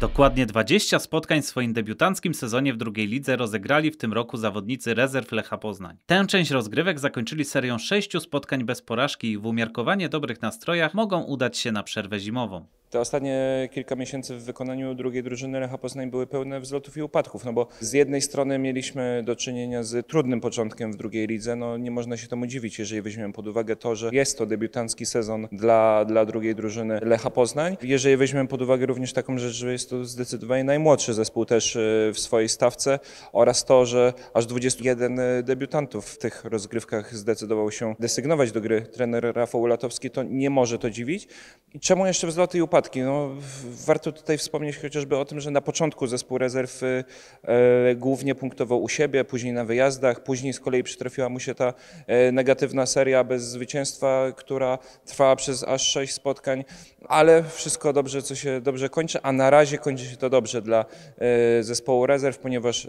Dokładnie 20 spotkań w swoim debiutanckim sezonie w drugiej lidze rozegrali w tym roku zawodnicy rezerw Lecha Poznań. Tę część rozgrywek zakończyli serią 6 spotkań bez porażki i w umiarkowanie dobrych nastrojach mogą udać się na przerwę zimową. Te ostatnie kilka miesięcy w wykonaniu drugiej drużyny Lecha Poznań były pełne wzlotów i upadków, no bo z jednej strony mieliśmy do czynienia z trudnym początkiem w drugiej lidze, no nie można się temu dziwić, jeżeli weźmiemy pod uwagę to, że jest to debiutancki sezon dla, dla drugiej drużyny Lecha Poznań. Jeżeli weźmiemy pod uwagę również taką rzecz, że jest to zdecydowanie najmłodszy zespół też y, w swojej stawce oraz to, że aż 21 y, debiutantów w tych rozgrywkach zdecydował się desygnować do gry trener Rafał Latowski, to nie może to dziwić. I czemu jeszcze wzloty i upadki? No, warto tutaj wspomnieć chociażby o tym, że na początku zespół rezerw y, y, głównie punktował u siebie, później na wyjazdach, później z kolei przytrafiła mu się ta y, negatywna seria bez zwycięstwa, która trwała przez aż sześć spotkań ale wszystko dobrze, co się dobrze kończy, a na razie kończy się to dobrze dla e, zespołu rezerw, ponieważ e,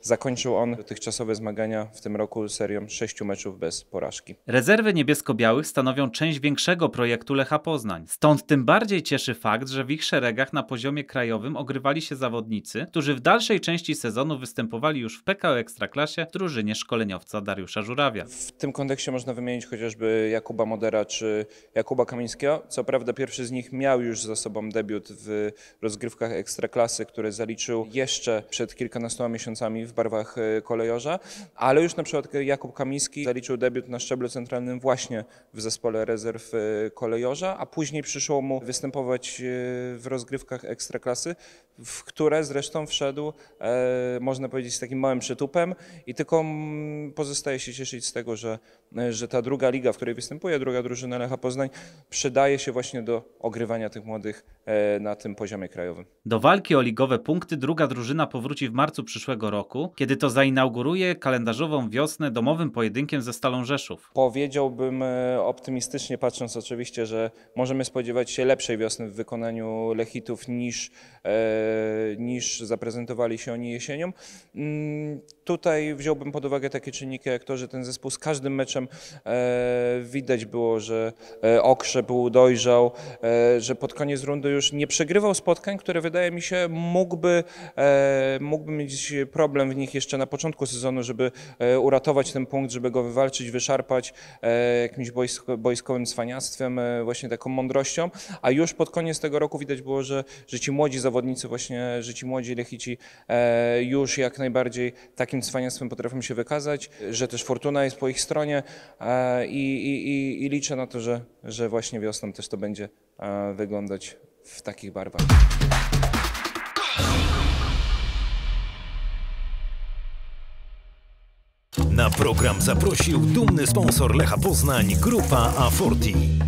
zakończył on dotychczasowe zmagania w tym roku serią sześciu meczów bez porażki. Rezerwy niebiesko-białych stanowią część większego projektu Lecha Poznań. Stąd tym bardziej cieszy fakt, że w ich szeregach na poziomie krajowym ogrywali się zawodnicy, którzy w dalszej części sezonu występowali już w PKO Ekstraklasie w drużynie szkoleniowca Dariusza Żurawia. W tym kontekście można wymienić chociażby Jakuba Modera czy Jakuba Kamińskiego. Co prawda pierwszy z nich nich miał już za sobą debiut w rozgrywkach Ekstraklasy, które zaliczył jeszcze przed kilkunastoma miesiącami w barwach e, kolejorza, ale już na przykład Jakub Kamiński zaliczył debiut na szczeblu centralnym właśnie w zespole rezerw e, kolejorza, a później przyszło mu występować e, w rozgrywkach Ekstraklasy, w które zresztą wszedł, można powiedzieć, z takim małym przytupem i tylko mm, pozostaje się cieszyć z tego, że, że ta druga liga, w której występuje druga drużyna Lecha Poznań, przydaje się właśnie do ogrywania tych młodych e, na tym poziomie krajowym. Do walki o ligowe punkty druga drużyna powróci w marcu przyszłego roku, kiedy to zainauguruje kalendarzową wiosnę domowym pojedynkiem ze Stalą Rzeszów. Powiedziałbym e, optymistycznie, patrząc oczywiście, że możemy spodziewać się lepszej wiosny w wykonaniu Lechitów niż, e, niż zaprezentowali się oni jesienią. Mm, tutaj wziąłbym pod uwagę takie czynniki jak to, że ten zespół z każdym meczem e, widać było, że e, okrzepł, dojrzał, e, że pod koniec rundy już nie przegrywał spotkań, które wydaje mi się mógłby, mógłby mieć problem w nich jeszcze na początku sezonu, żeby uratować ten punkt, żeby go wywalczyć, wyszarpać jakimś boiskowym cwaniactwem, właśnie taką mądrością, a już pod koniec tego roku widać było, że, że ci młodzi zawodnicy właśnie, że ci młodzi Lechici e, już jak najbardziej takim cwaniactwem potrafią się wykazać, że też fortuna jest po ich stronie e, i, i, i, i liczę na to, że, że właśnie wiosną też to będzie e, wyglądać w takich barwach. Na program zaprosił dumny sponsor Lecha Poznań, grupa A40.